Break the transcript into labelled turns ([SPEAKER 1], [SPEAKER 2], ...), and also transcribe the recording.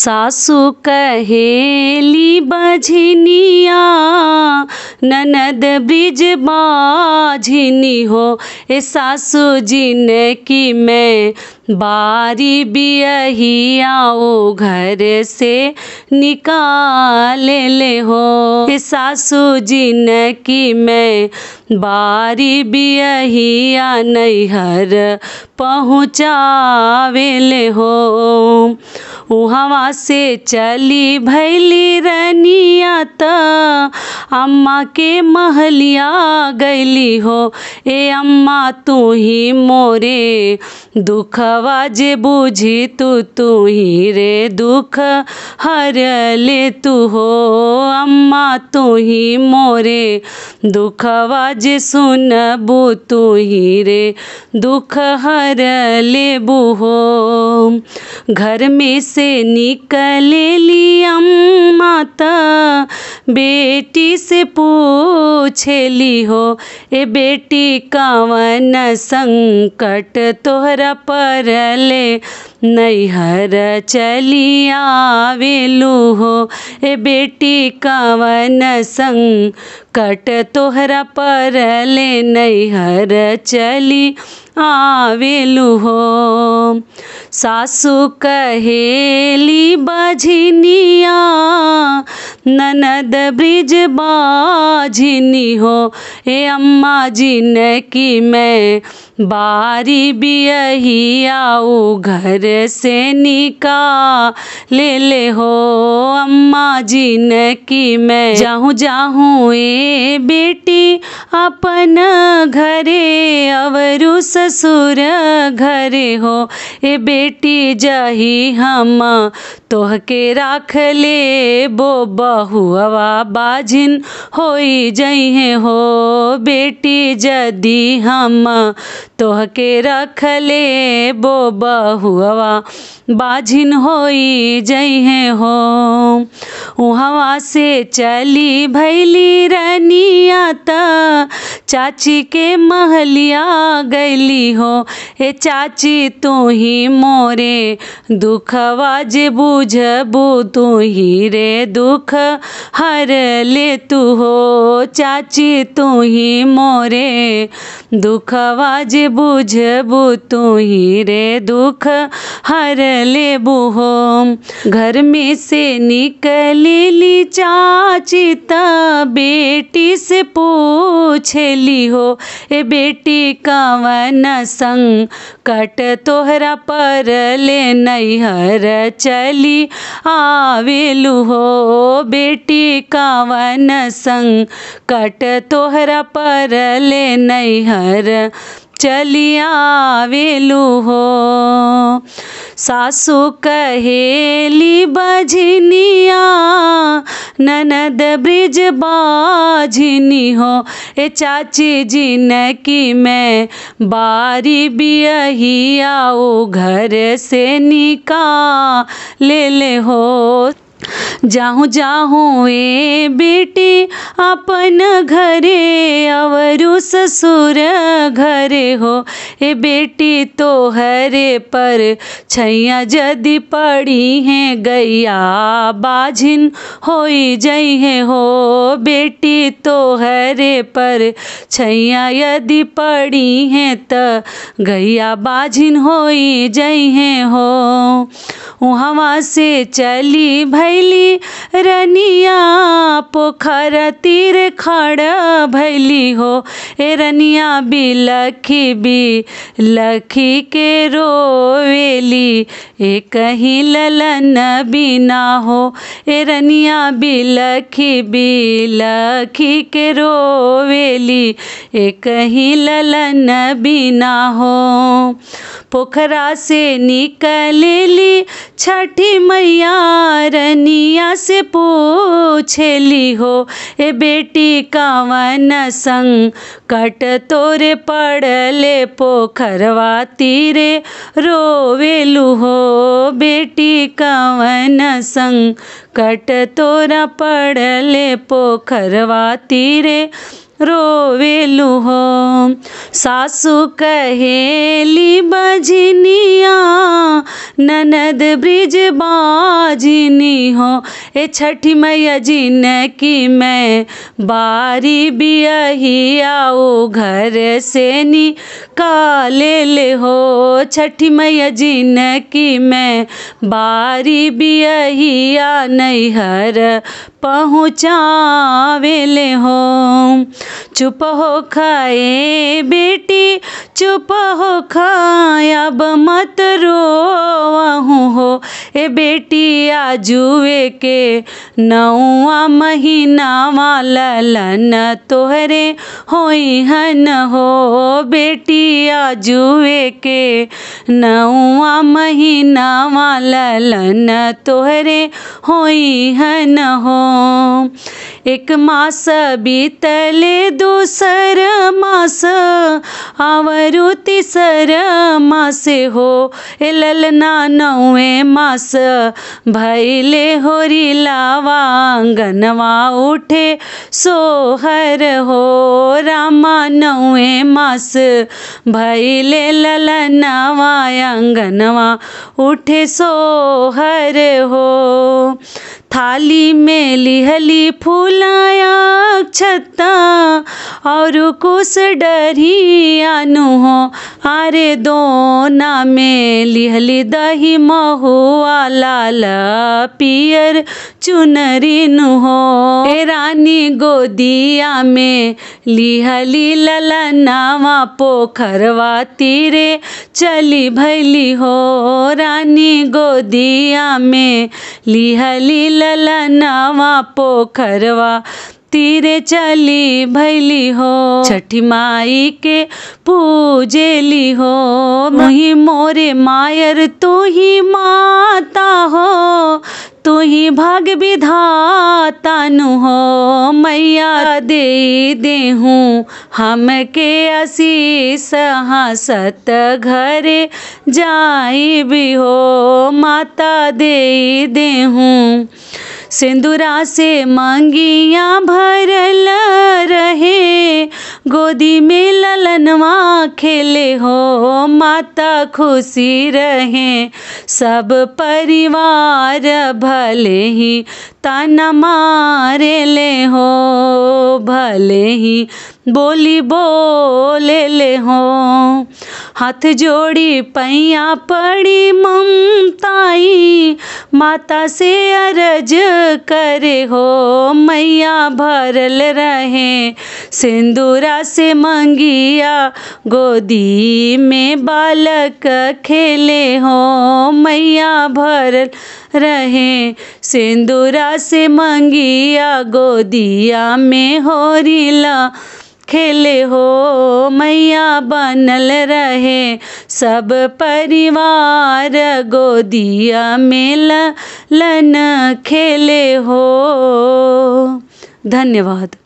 [SPEAKER 1] सासु कहेली बझनिया ननद बिज बाझनी हो ए सासू जिन की मैं बारी बियहियाओ घर से निकाल ले हो सासू न की मैं बारी बियहिया नैहर पहुँचावे हो वहाँ से चली भैली रनिया त अम्मा के महलिया गैली हो ए अम्मा तू ही मोरे दुख आवाज बुझी तू तू ही रे दुख हर ले तू हो अम्मा तू ही मोरे दुख आवाज सुनबू तू ही रे दुख हर ले बु हो घर में से निकल ली अम्मा बेटी से पूछली हो ए बेटी कावन संकट तोहरा परले नैहर चली आवेलू हो ए बेटी कावन संकट तोहरा परले नैहर चली आवेलु हो सासु कहेली बझनिया ननद ब्रिज बाझनी हो ए अम्मा ने की मैं बारी बियहियाऊ घर से निका ले ले हो अम्मा जी ने की मैं जाऊँ जाऊँ ए बेटी अपन घरे अवरु ससुर घरे हो ए बेटी जाही हम तोह के राख ले बो बहुआ बाजिन होई जहे हो बेटी जदी हम तोह के रख ले बो बहुआ बाझिन होई जहे हो वहाँ से चली भैली रनिया चाची के महलिया गैली हो हे चाची तू ही मोरे दुख जे बूझबू तू ही रे दुख हर ले तू हो चाची तू ही मोरे दुख जे बूझबू तू ही रे दुख हर ले हो घर में से निकली चाची त बेटी से पूछे मिली हो ए बेटी कावन संग कट तोहरा पर ले नैहर चली आवेलू हो बेटी कावन संग कट तोहरा पर ले नैहर चलिया वेलू हो सासू कहेली बजनिया ननद ब्रिज बाजनी हो ए चाची जिनकी मैं बारी बियहिया आओ घर से निका ले ले हो जाहु जाहु ए बेटी अपन घरे अवरु ससुर घरे हो हे बेटी तो हरे पर छैया जदि पड़ी हैं गैया बाझिन होई जई है हो बेटी तो हरे पर छैया यदि पड़ी हैं त गैया बाझिन होई जई है हो वहाँ से चली भैली रनिया पोखर तीर खड़ भैली हो ए रनिया बिलखी बी लखी के रोवेली ए कहीं ललन बिना हो ए रनिया बिलखी बिलखी के रोवेली ए कहीं ललन बिना हो पोखरा से निकल ली छठी मैया रनिया से पूछली ली हो ए बेटी कावन संग कट तोरे पड़ले पोखरवा तीरे रोवेलू हो बेटी कावन संग कट तोरा पड़ले पोखरवा तीरे रोवेलू हो सासु कहेली बजनिया ननद ब्रिज बाजनी हो ए छठी मैया जिन की मैं बारी बियहिया आओ घर से काले ले हो छठी मैया जिन की मैं बारी बियहिया नैहर पहुँचावे ले हो चुप हो खाए बेटी चुप हो खाए अब मत रोवा हे बेटिया जुए के नौवा वाला लन तोहरे होई हन हो बेटिया जुए के नौवा वाला लन तोहरे होई हन हो एक मास बीतले दूसर मास आवरु तीसर मासे हो ललना नौवे मास पास भैले होरी लावांगनवा उठे सोहर हो रामा नौवे मास भैले ललनवा उठे सोहर हो थाली में लिहली फूलाया छत्ता और कुछ डरियानु हो आरे दो में लिहली दही महुआ लाल पियर चुनरी हो ए रानी गोदिया में लिहली ललनावा पोखरवा तीरे चली भैली हो रानी गोदिया में लिहली ललनावा पोखरवा तीरे चली भैली हो छठी माई के पूजेली हो मुही मोरे मायर तू ही माता हो तू ही भाग विधाता नु हो मैया दे दे हम के आशीष हाँ सत घरे जाई भी हो माता दे दे सिंदूरा से भर ल रहे गोदी में ललनवा खेले हो माता खुशी रहे सब परिवार भले ही तन मारे ले हो भले ही बोली बोले ले हो हाथ जोड़ी पैया पड़ी ममताई माता से अरज करे हो मैया भरल रहे सिंदूरा से मंगिया गोदी में बालक खेले हो मैया भरल रहे सिंदूरा से मंगिया गोदिया में होरिला खेले हो मैया बनल रहे सब परिवार गोदिया मेला लन खेले हो धन्यवाद